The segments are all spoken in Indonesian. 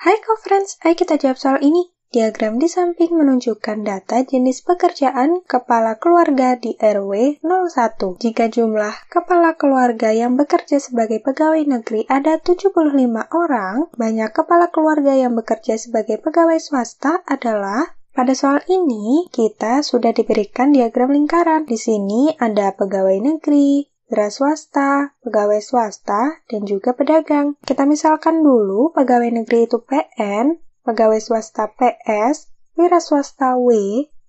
Hai co-friends, ayo kita jawab soal ini. Diagram di samping menunjukkan data jenis pekerjaan kepala keluarga di RW 01. Jika jumlah kepala keluarga yang bekerja sebagai pegawai negeri ada 75 orang, banyak kepala keluarga yang bekerja sebagai pegawai swasta adalah pada soal ini, kita sudah diberikan diagram lingkaran. Di sini ada pegawai negeri, wira swasta, pegawai swasta, dan juga pedagang. Kita misalkan dulu pegawai negeri itu PN, pegawai swasta PS, wira swasta W,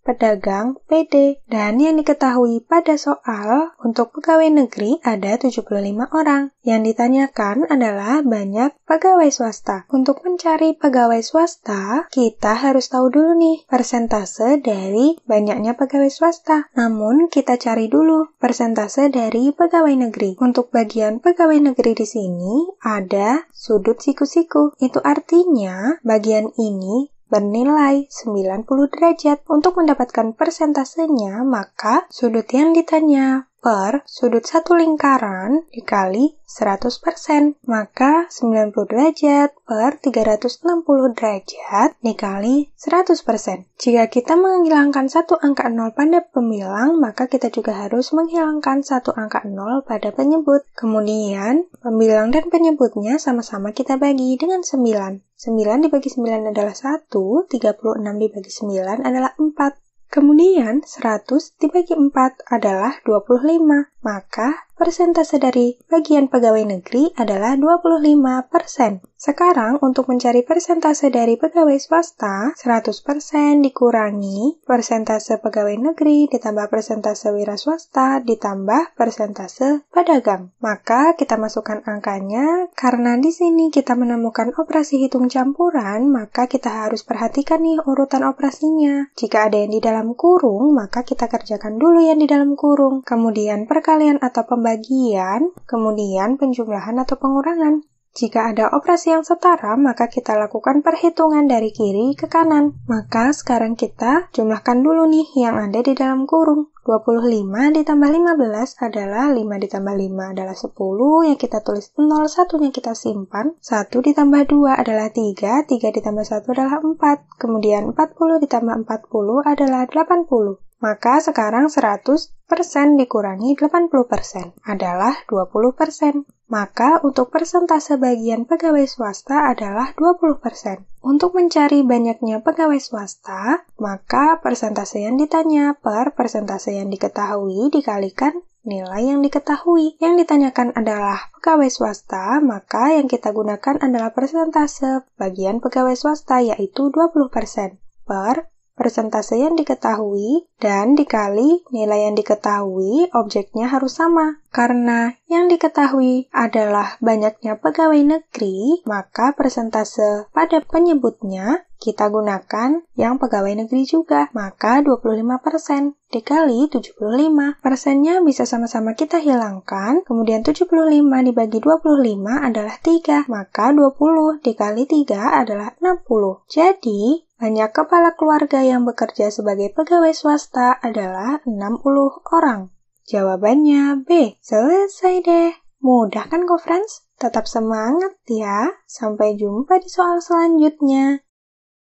pedagang, PD, dan yang diketahui pada soal untuk pegawai negeri ada 75 orang. Yang ditanyakan adalah banyak pegawai swasta. Untuk mencari pegawai swasta, kita harus tahu dulu nih persentase dari banyaknya pegawai swasta. Namun kita cari dulu persentase dari pegawai negeri. Untuk bagian pegawai negeri di sini ada sudut siku-siku. Itu artinya bagian ini bernilai 90 derajat. Untuk mendapatkan persentasenya, maka sudut yang ditanya per sudut satu lingkaran dikali 100%. Maka 90 derajat per 360 derajat dikali 100%. Jika kita menghilangkan satu angka 0 pada pembilang, maka kita juga harus menghilangkan satu angka 0 pada penyebut. Kemudian, pembilang dan penyebutnya sama-sama kita bagi dengan 9. 9 dibagi 9 adalah 1, 36 dibagi 9 adalah 4. Kemudian 100 dibagi 4 adalah 25, maka persentase dari bagian pegawai negeri adalah 25%. Sekarang untuk mencari persentase dari pegawai swasta, 100% dikurangi persentase pegawai negeri ditambah persentase wira swasta ditambah persentase pedagang. Maka kita masukkan angkanya karena di sini kita menemukan operasi hitung campuran, maka kita harus perhatikan nih urutan operasinya. Jika ada yang di dalam kurung, maka kita kerjakan dulu yang di dalam kurung. Kemudian perkalian atau pembayaran pembagian, kemudian penjumlahan atau pengurangan. Jika ada operasi yang setara, maka kita lakukan perhitungan dari kiri ke kanan. Maka sekarang kita jumlahkan dulu nih yang ada di dalam kurung. 25 ditambah 15 adalah 5 ditambah 5 adalah 10 yang kita tulis 0, 1 yang kita simpan. 1 ditambah 2 adalah 3, 3 ditambah 1 adalah 4. Kemudian 40 ditambah 40 adalah 80. Maka sekarang 100 100% dikurangi 80% adalah 20 Maka untuk persentase bagian pegawai swasta adalah 20 Untuk mencari banyaknya pegawai swasta, maka persentase yang ditanya per persentase yang diketahui dikalikan nilai yang diketahui. Yang ditanyakan adalah pegawai swasta, maka yang kita gunakan adalah persentase bagian pegawai swasta yaitu 20% per Persentase yang diketahui dan dikali nilai yang diketahui objeknya harus sama. Karena yang diketahui adalah banyaknya pegawai negeri, maka persentase pada penyebutnya kita gunakan yang pegawai negeri juga, maka 25% dikali 75. Persennya bisa sama-sama kita hilangkan, kemudian 75 dibagi 25 adalah 3, maka 20 dikali 3 adalah 60. Jadi, banyak kepala keluarga yang bekerja sebagai pegawai swasta adalah 60 orang. Jawabannya B. Selesai deh. Mudah kan, Friends? Tetap semangat ya. Sampai jumpa di soal selanjutnya.